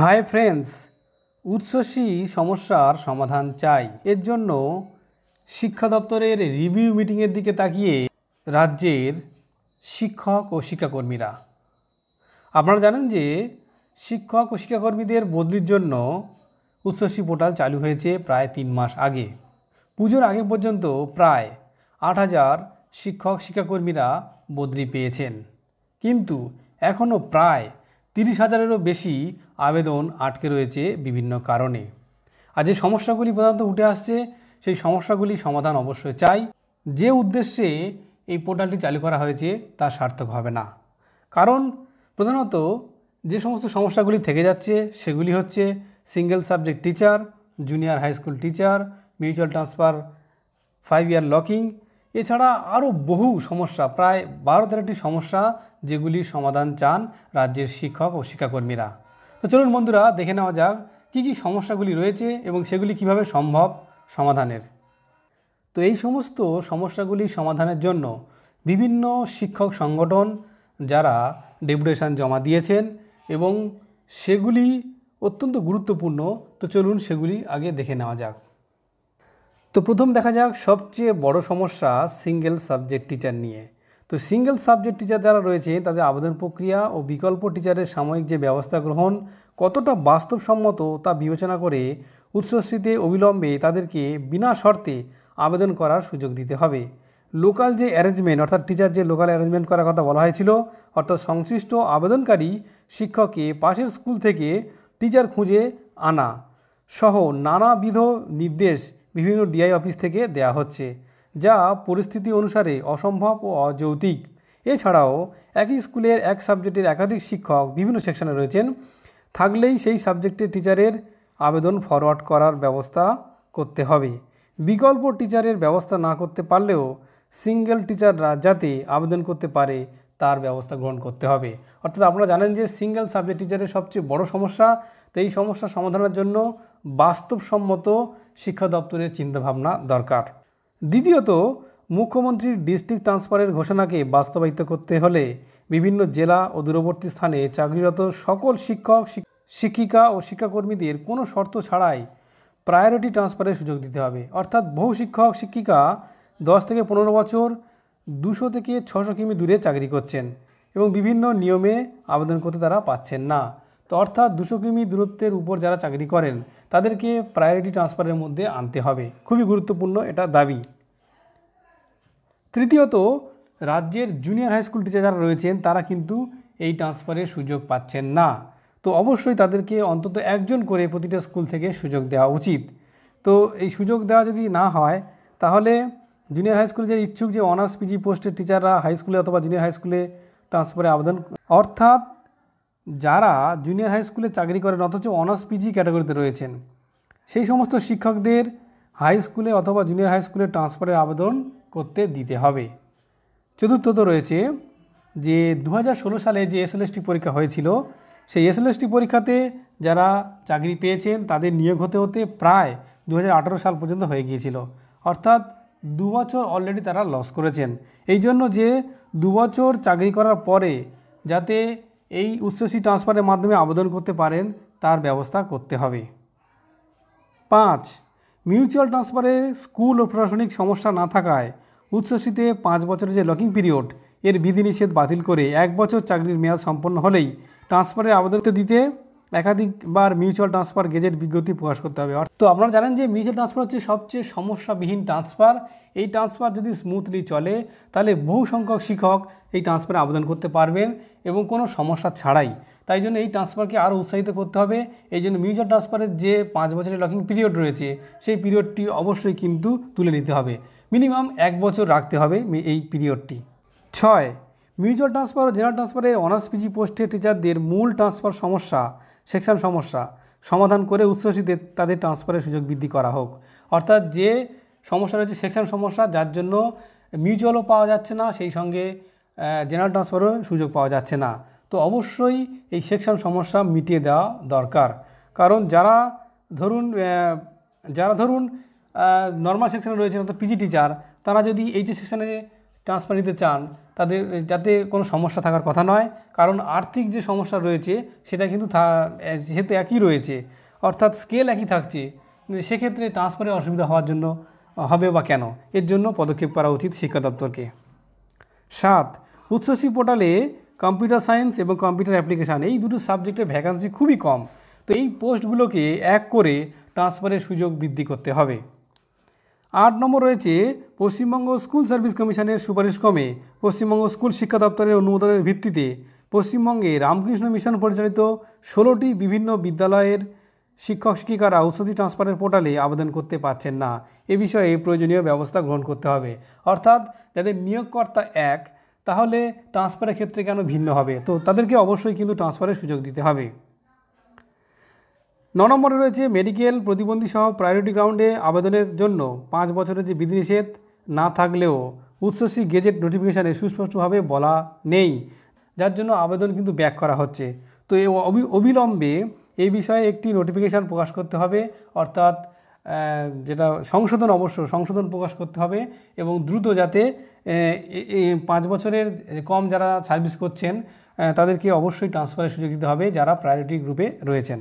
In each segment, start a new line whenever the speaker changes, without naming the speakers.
hi friends উৎসসী সমস্যার সমাধান চাই এর জন্য শিক্ষা দপ্তরের রিভিউ মিটিংয়ের দিকে তাকিয়ে রাজ্যের শিক্ষক ও শিক্ষাকর্মীরা আপনারা জানেন যে শিক্ষক ও শিক্ষাকর্মীদের বদলির জন্য উচ্চশী পোর্টাল চালু হয়েছে প্রায় তিন মাস আগে পুজোর আগে পর্যন্ত প্রায় আট হাজার শিক্ষক শিক্ষাকর্মীরা বদলি পেয়েছেন কিন্তু এখনও প্রায় তিরিশ হাজারেরও বেশি আবেদন আটকে রয়েছে বিভিন্ন কারণে আর যে সমস্যাগুলি প্রধানত উঠে আসছে সেই সমস্যাগুলি সমাধান অবশ্যই চাই যে উদ্দেশ্যে এই পোর্টালটি চালু করা হয়েছে তা সার্থক হবে না কারণ প্রধানত যে সমস্ত সমস্যাগুলি থেকে যাচ্ছে সেগুলি হচ্ছে single subject teacher junior high school teacher mutual transfer five year locking এছাড়া আরও বহু সমস্যা প্রায় বারো তেরোটি সমস্যা যেগুলি সমাধান চান রাজ্যের শিক্ষক ও শিক্ষাকর্মীরা তো চলুন বন্ধুরা দেখে নেওয়া যাক কী কী সমস্যাগুলি রয়েছে এবং সেগুলি কিভাবে সম্ভব সমাধানের তো এই সমস্ত সমস্যাগুলি সমাধানের জন্য বিভিন্ন শিক্ষক সংগঠন যারা ডেপুটেশান জমা দিয়েছেন এবং সেগুলি অত্যন্ত গুরুত্বপূর্ণ তো চলুন সেগুলি আগে দেখে নেওয়া যাক তো প্রথম দেখা যাক সবচেয়ে বড় সমস্যা সিঙ্গেল সাবজেক্ট টিচার নিয়ে তো সিঙ্গেল সাবজেক্ট টিচার যারা রয়েছে তাদের আবেদন প্রক্রিয়া ও বিকল্প টিচারের সাময়িক যে ব্যবস্থা গ্রহণ কতটা বাস্তবসম্মত তা বিবেচনা করে উৎসস্থিতে অবিলম্বে তাদেরকে বিনা শর্তে আবেদন করার সুযোগ দিতে হবে লোকাল যে অ্যারেঞ্জমেন্ট অর্থাৎ টিচার যে লোকাল অ্যারেঞ্জমেন্ট করার কথা বলা হয়েছিল অর্থাৎ সংশ্লিষ্ট আবেদনকারী শিক্ষককে পাশের স্কুল থেকে টিচার খুঁজে আনা সহ নানাবিধ নির্দেশ বিভিন্ন ডিআই অফিস থেকে দেয়া হচ্ছে যা পরিস্থিতি অনুসারে অসম্ভব ও অযৌতিক এছাড়াও একই স্কুলের এক সাবজেক্টের একাধিক শিক্ষক বিভিন্ন সেকশনে রয়েছেন থাকলেই সেই সাবজেক্টের টিচারের আবেদন ফরওয়ার্ড করার ব্যবস্থা করতে হবে বিকল্প টিচারের ব্যবস্থা না করতে পারলেও সিঙ্গেল টিচাররা যাতে আবেদন করতে পারে তার ব্যবস্থা গ্রহণ করতে হবে অর্থাৎ আপনারা জানেন যে সিঙ্গেল সাবজেক্ট টিচারের সবচেয়ে বড় সমস্যা তো এই সমস্যা সমাধানের জন্য বাস্তবসম্মত শিক্ষা দপ্তরের চিন্তাভাবনা দরকার দ্বিতীয়ত মুখ্যমন্ত্রীর ডিস্ট্রিক্ট ট্রান্সফারের ঘোষণাকে বাস্তবায়িত করতে হলে বিভিন্ন জেলা ও দূরবর্তী স্থানে চাকরিরত সকল শিক্ষক শিক্ষিকা ও শিক্ষাকর্মীদের কোনো শর্ত ছাড়াই প্রায়োরিটি ট্রান্সফারের সুযোগ দিতে হবে অর্থাৎ বহু শিক্ষক শিক্ষিকা দশ থেকে পনেরো বছর দুশো থেকে ছশো কিমি দূরে চাকরি করছেন এবং বিভিন্ন নিয়মে আবেদন করতে তারা পাচ্ছেন না তো অর্থাৎ দুশো কিমি দূরত্বের উপর যারা চাকরি করেন তাদেরকে প্রায়োরিটি ট্রান্সফারের মধ্যে আনতে হবে খুবই গুরুত্বপূর্ণ এটা দাবি তৃতীয়ত রাজ্যের জুনিয়র হাই স্কুল টিচার যারা রয়েছেন তারা কিন্তু এই ট্রান্সফারের সুযোগ পাচ্ছেন না তো অবশ্যই তাদেরকে অন্তত একজন করে প্রতিটা স্কুল থেকে সুযোগ দেওয়া উচিত তো এই সুযোগ দেওয়া যদি না হয় তাহলে জুনিয়র হাই স্কুলে যে ইচ্ছুক যে অনার্স পিজি পোস্টের টিচাররা হাই স্কুলে অথবা জুনিয়র হাই স্কুলে ট্রান্সফারে আবেদন অর্থাৎ যারা জুনিয়র হাই স্কুলে চাকরি করেন অথচ অনার্স পিজি ক্যাটাগরিতে রয়েছেন সেই সমস্ত শিক্ষকদের হাই স্কুলে অথবা জুনিয়র হাই স্কুলে ট্রান্সফারের আবেদন করতে দিতে হবে চতুর্থত রয়েছে যে দু সালে যে এসএলএসটি পরীক্ষা হয়েছিল সেই এসএলএসটি পরীক্ষাতে যারা চাকরি পেয়েছেন তাদের নিয়োগ হতে হতে প্রায় দু সাল পর্যন্ত হয়ে গিয়েছিল অর্থাৎ দু বছর অলরেডি তারা লস করেছেন এই জন্য যে দু বছর চাকরি করার পরে যাতে এই উচ্চশ্রী ট্রান্সফারের মাধ্যমে আবেদন করতে পারেন তার ব্যবস্থা করতে হবে পাঁচ মিউচুয়াল ট্রান্সফারে স্কুল ও প্রশাসনিক সমস্যা না থাকায় উচ্চশ্রীতে পাঁচ বছরের যে লকিং পিরিয়ড এর বিধিনিষেধ বাতিল করে এক বছর চাকরির মেয়াদ সম্পন্ন হলেই ট্রান্সফারের আবেদন দিতে একাধিকবার মিউচুয়াল ট্রান্সফার গেজেট বিজ্ঞপ্তি প্রকাশ করতে হবে তো আপনারা জানেন যে মিউচুয়াল ট্রান্সফার হচ্ছে সবচেয়ে সমস্যাবিহীন ট্রান্সফার এই ট্রান্সফার যদি স্মুথলি চলে তাহলে বহু সংখ্যক শিক্ষক এই ট্রান্সফারে আবেদন করতে পারবেন এবং কোনো সমস্যা ছাড়াই তাই জন্য এই ট্রান্সফারকে আরও উৎসাহিত করতে হবে এই জন্য মিউচুয়াল ট্রান্সফারের যে পাঁচ বছরের লকিং পিরিয়ড রয়েছে সেই পিরিয়ডটি অবশ্যই কিন্তু তুলে নিতে হবে মিনিমাম এক বছর রাখতে হবে এই পিরিয়ডটি ছয় মিউচুয়াল ট্রান্সফার ও জেনারেল ট্রান্সফারের অনার্স পিজি পোস্টের টিচারদের মূল ট্রান্সফার সমস্যা সেকশন সমস্যা সমাধান করে উচ্চশিতে তাদের ট্রান্সফারের সুযোগ বৃদ্ধি করা হোক অর্থাৎ যে সমস্যা রয়েছে সেকশন সমস্যা যার জন্য মিউচুয়ালও পাওয়া যাচ্ছে না সেই সঙ্গে জেনারেল ট্রান্সফারও সুযোগ পাওয়া যাচ্ছে না তো অবশ্যই এই সেকশন সমস্যা মিটিয়ে দেওয়া দরকার কারণ যারা ধরুন যারা ধরুন নর্মাল সেকশনে রয়েছেন অর্থাৎ পিজি টিচার তারা যদি এই যে সেকশনে ট্রান্সফার নিতে চান তাদের যাতে কোনো সমস্যা থাকার কথা নয় কারণ আর্থিক যে সমস্যা রয়েছে সেটা কিন্তু যেহেতু একই রয়েছে অর্থাৎ স্কেল একই থাকছে সেক্ষেত্রে ট্রান্সফারে অসুবিধা হওয়ার জন্য হবে বা কেন এর জন্য পদক্ষেপ করা উচিত শিক্ষা দপ্তরকে সাত উচ্চশি পোর্টালে কম্পিউটার সায়েন্স এবং কম্পিউটার অ্যাপ্লিকেশান এই দুটো সাবজেক্টের ভ্যাকান্সি খুবই কম তো এই পোস্টগুলোকে এক করে ট্রান্সফারের সুযোগ বৃদ্ধি করতে হবে আট নম্বর রয়েছে পশ্চিমবঙ্গ স্কুল সার্ভিস কমিশনের সুপারিশ ক্রমে পশ্চিমবঙ্গ স্কুল শিক্ষা দপ্তরের অনুমোদনের ভিত্তিতে পশ্চিমবঙ্গে রামকৃষ্ণ মিশন পরিচালিত ষোলোটি বিভিন্ন বিদ্যালয়ের শিক্ষক শিক্ষিকারা ঔষধি ট্রান্সফারের পোর্টালে আবেদন করতে পারছেন না এ বিষয়ে প্রয়োজনীয় ব্যবস্থা গ্রহণ করতে হবে অর্থাৎ যাদের নিয়োগকর্তা এক তাহলে ট্রান্সফারের ক্ষেত্রে কেন ভিন্ন হবে তো তাদেরকে অবশ্যই কিন্তু ট্রান্সফারের সুযোগ দিতে হবে ন নম্বরে রয়েছে মেডিকেল প্রতিবন্ধী সহ প্রায়োরিটি গ্রাউন্ডে আবেদনের জন্য পাঁচ বছরের যে বিধিনিষেধ না থাকলেও উচ্চশ্রী গেজেট নোটিফিকেশানে সুস্পষ্টভাবে বলা নেই যার জন্য আবেদন কিন্তু ব্যাক করা হচ্ছে তো অবিলম্বে এই বিষয়ে একটি নোটিফিকেশান প্রকাশ করতে হবে অর্থাৎ যেটা সংশোধন অবশ্য সংশোধন প্রকাশ করতে হবে এবং দ্রুত যাতে পাঁচ বছরের কম যারা সার্ভিস করছেন তাদেরকে অবশ্যই ট্রান্সফারের সুযোগ দিতে হবে যারা প্রায়োরিটি গ্রুপে রয়েছেন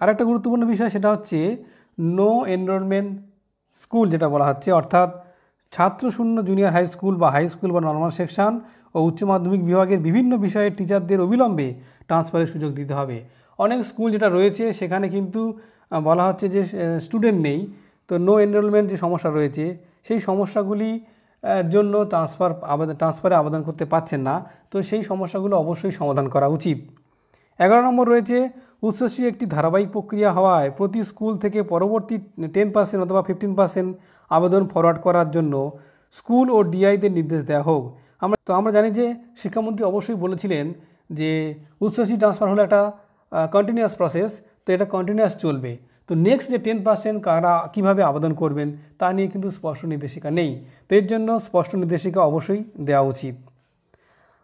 আর একটা গুরুত্বপূর্ণ বিষয় সেটা হচ্ছে নো এনরোলমেন্ট স্কুল যেটা বলা হচ্ছে অর্থাৎ ছাত্রশূন্য জুনিয়র হাই স্কুল বা হাই স্কুল বা নর্মাল সেকশন ও উচ্চ মাধ্যমিক বিভাগের বিভিন্ন বিষয়ে টিচারদের অবিলম্বে ট্রান্সফারের সুযোগ দিতে হবে অনেক স্কুল যেটা রয়েছে সেখানে কিন্তু বলা হচ্ছে যে স্টুডেন্ট নেই তো নো এনরোলমেন্ট যে সমস্যা রয়েছে সেই সমস্যাগুলি জন্য ট্রান্সফার আবেদন ট্রান্সফারে আবেদন করতে পারছেন না তো সেই সমস্যাগুলো অবশ্যই সমাধান করা উচিত এগারো নম্বর রয়েছে উচ্চশ্রী একটি ধারাবাহিক প্রক্রিয়া হওয়ায় প্রতি স্কুল থেকে পরবর্তী টেন পার্সেন্ট অথবা ফিফটিন পার্সেন্ট আবেদন ফরওয়ার্ড করার জন্য স্কুল ও ডিআইদের নির্দেশ দেওয়া হোক আমরা তো আমরা জানি যে শিক্ষামন্ত্রী অবশ্যই বলেছিলেন যে উচ্চশি ট্রান্সফার হলো একটা কন্টিনিউয়াস প্রসেস তো এটা কন্টিনিউয়াস চলবে তো নেক্সট যে টেন পার্সেন্ট কারা কীভাবে আবেদন করবেন তা নিয়ে কিন্তু স্পষ্ট নির্দেশিকা নেই তো এর জন্য স্পষ্ট নির্দেশিকা অবশ্যই দেওয়া উচিত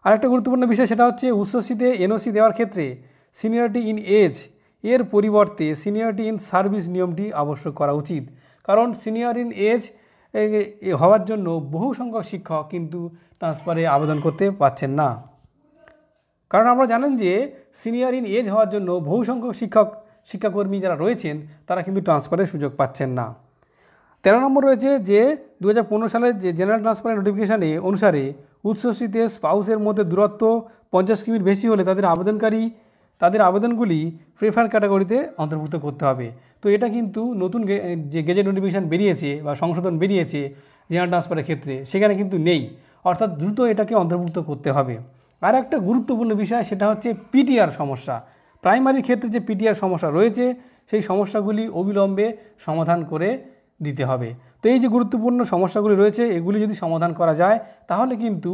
আরেকটা গুরুত্বপূর্ণ বিষয় সেটা হচ্ছে উচ্চশিতে এনওসি দেওয়ার ক্ষেত্রে সিনিয়রিটি ইন এজ এর পরিবর্তে সিনিয়রিটি ইন সার্ভিস নিয়মটি আবশ্যক করা উচিত কারণ সিনিয়র ইন এজ হওয়ার জন্য বহু সংখ্যক শিক্ষক কিন্তু ট্রান্সফারে আবেদন করতে পারছেন না কারণ আমরা জানেন যে সিনিয়র ইন এজ হওয়ার জন্য বহু সংখ্যক শিক্ষক শিক্ষাকর্মী যারা রয়েছেন তারা কিন্তু ট্রান্সফারের সুযোগ পাচ্ছেন না তেরো নম্বর রয়েছে যে দু সালের যে জেনারেল ট্রান্সফারের নোটিফিকেশানে অনুসারে উৎসস্থিতে স্পাউসের মধ্যে দূরত্ব পঞ্চাশ কিমির বেশি হলে তাদের আবেদনকারী তাদের আবেদনগুলি প্রেফার ক্যাটাগরিতে অন্তর্ভুক্ত করতে হবে তো এটা কিন্তু নতুন যে গেজেট নোটিফিকেশান বেরিয়েছে বা সংশোধন বেরিয়েছে জেনারেল ট্রান্সফারের ক্ষেত্রে সেখানে কিন্তু নেই অর্থাৎ দ্রুত এটাকে অন্তর্ভুক্ত করতে হবে আর একটা গুরুত্বপূর্ণ বিষয় সেটা হচ্ছে পিটিআর সমস্যা প্রাইমারি ক্ষেত্রে যে পিটিআর সমস্যা রয়েছে সেই সমস্যাগুলি অবিলম্বে সমাধান করে দিতে হবে তো এই যে গুরুত্বপূর্ণ সমস্যাগুলি রয়েছে এগুলি যদি সমাধান করা যায় তাহলে কিন্তু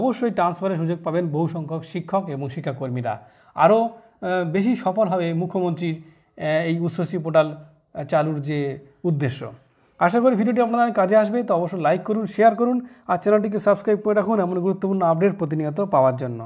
অবশ্যই ট্রান্সফারের সুযোগ পাবেন বহু সংখ্যক শিক্ষক এবং শিক্ষাকর্মীরা আরও বেশি সফল হবে মুখ্যমন্ত্রীর এই উচ্চশ্রী পোর্টাল চালুর যে উদ্দেশ্য আশা করি ভিডিওটি আপনাদের কাজে আসবে তো অবশ্যই লাইক করুন শেয়ার করুন আর চ্যানেলটিকে সাবস্ক্রাইব করে রাখুন এমন গুরুত্বপূর্ণ আপডেট প্রতিনিয়ত পাওয়ার জন্য